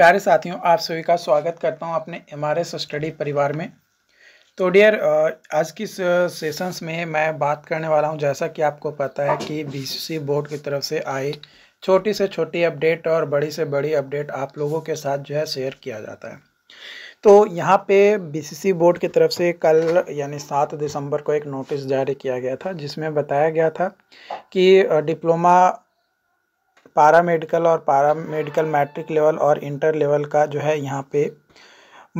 प्यारे साथियों आप सभी का स्वागत करता हूं अपने एम स्टडी परिवार में तो डियर आज की सेशंस में मैं बात करने वाला हूं जैसा कि आपको पता है कि बीसीसी बोर्ड की तरफ से आए छोटी से छोटी अपडेट और बड़ी से बड़ी अपडेट आप लोगों के साथ जो है शेयर किया जाता है तो यहाँ पे बीसीसी बोर्ड की तरफ से कल यानी सात दिसंबर को एक नोटिस जारी किया गया था जिसमें बताया गया था कि डिप्लोमा पारा मेडिकल और पारा मेडिकल मैट्रिक लेवल और इंटर लेवल का जो है यहाँ पे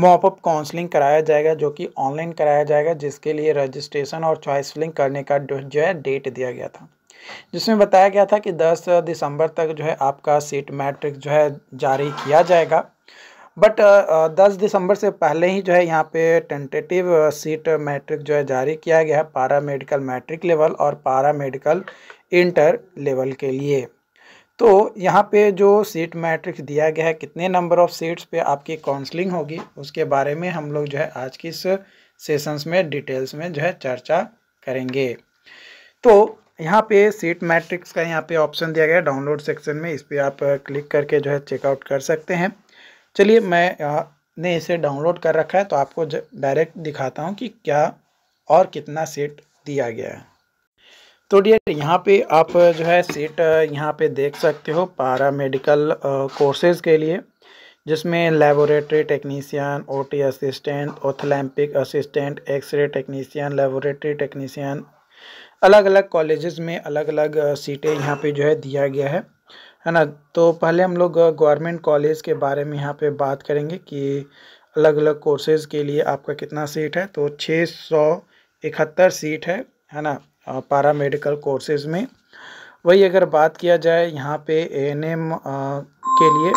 मॉपअप काउंसलिंग कराया जाएगा जो कि ऑनलाइन कराया जाएगा जिसके लिए रजिस्ट्रेशन और चॉइस फिलिंग करने का जो है डेट दिया गया था जिसमें बताया गया था कि 10 दिसंबर तक जो है आपका सीट मैट्रिक जो है जारी किया जाएगा बट दस दिसंबर से पहले ही जो है यहाँ पे टेंटेटिव सीट मैट्रिक जो है जारी किया गया है पारा मेडिकल मैट्रिक लेवल और पारा मेडिकल इंटर लेवल के लिए तो यहाँ पे जो सीट मैट्रिक्स दिया गया है कितने नंबर ऑफ सीट्स पे आपकी काउंसलिंग होगी उसके बारे में हम लोग जो है आज की इस सेशंस में डिटेल्स में जो है चर्चा करेंगे तो यहाँ पे सीट मैट्रिक्स का यहाँ पे ऑप्शन दिया गया है डाउनलोड सेक्शन में इस पर आप क्लिक करके जो है चेकआउट कर सकते हैं चलिए मैं ने इसे डाउनलोड कर रखा है तो आपको डायरेक्ट दिखाता हूँ कि क्या और कितना सीट दिया गया है तो डियर यहाँ पे आप जो है सीट यहाँ पे देख सकते हो पारा मेडिकल कोर्सेज़ के लिए जिसमें laboratory technician OT assistant ophthalmic assistant X-ray technician laboratory technician अलग अलग कॉलेजेस में अलग अलग सीटें यहाँ पे जो है दिया गया है है ना तो पहले हम लोग गवर्नमेंट कॉलेज के बारे में यहाँ पे बात करेंगे कि अलग अलग कोर्सेज़ के लिए आपका कितना सीट है तो छः सौ इकहत्तर सीट है है ना पारा मेडिकल कोर्सेज़ में वही अगर बात किया जाए यहाँ पे एएनएम के लिए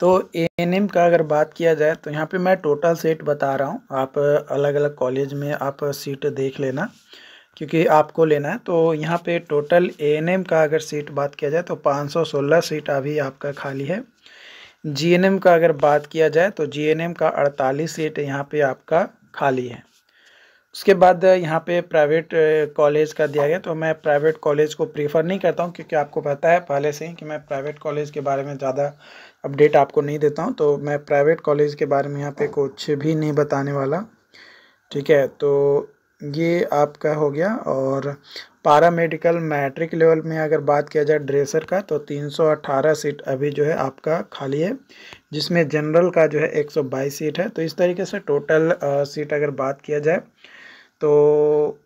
तो एएनएम का अगर बात किया जाए तो यहाँ पे मैं टोटल सीट बता रहा हूँ आप अलग अलग कॉलेज में आप सीट देख लेना क्योंकि आपको लेना है तो यहाँ पे टोटल एएनएम का अगर सीट बात किया जाए तो 516 सीट अभी आपका खाली है जीएनएम का अगर बात किया जाए तो जीएनएम का 48 सीट यहाँ पे आपका खाली है उसके बाद यहाँ पे प्राइवेट कॉलेज का दिया गया तो मैं प्राइवेट कॉलेज को प्रीफर नहीं करता हूँ क्योंकि आपको पता है पहले से ही कि मैं प्राइवेट कॉलेज के बारे में ज़्यादा अपडेट आपको नहीं देता हूँ तो मैं प्राइवेट कॉलेज के बारे में यहाँ पे कुछ भी नहीं बताने वाला ठीक है तो ये आपका हो गया और पारा मेडिकल मैट्रिक लेवल में अगर बात किया जाए ड्रेसर का तो 318 सीट अभी जो है आपका खाली है जिसमें जनरल का जो है 122 सीट है तो इस तरीके से टोटल सीट अगर बात किया जाए तो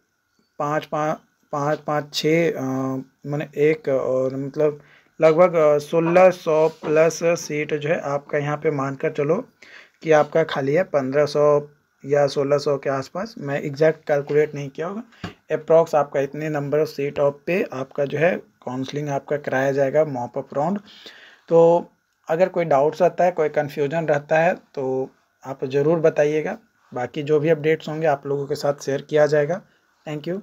पाँच पाँच पाँच पाँच छः मैंने एक और मतलब लगभग सोलह सौ प्लस सीट जो है आपका यहाँ पे मानकर चलो कि आपका खाली है पंद्रह सौ या सोलह सौ के आसपास मैं एग्जैक्ट कैलकुलेट नहीं किया होगा अप्रॉक्स आपका इतने नंबर ऑफ सीट ऑफ पे आपका जो है काउंसलिंग आपका कराया जाएगा मॉप अप राउंड तो अगर कोई डाउट्स आता है कोई कन्फ्यूजन रहता है तो आप ज़रूर बताइएगा बाकी जो भी अपडेट्स होंगे आप लोगों के साथ शेयर किया जाएगा थैंक यू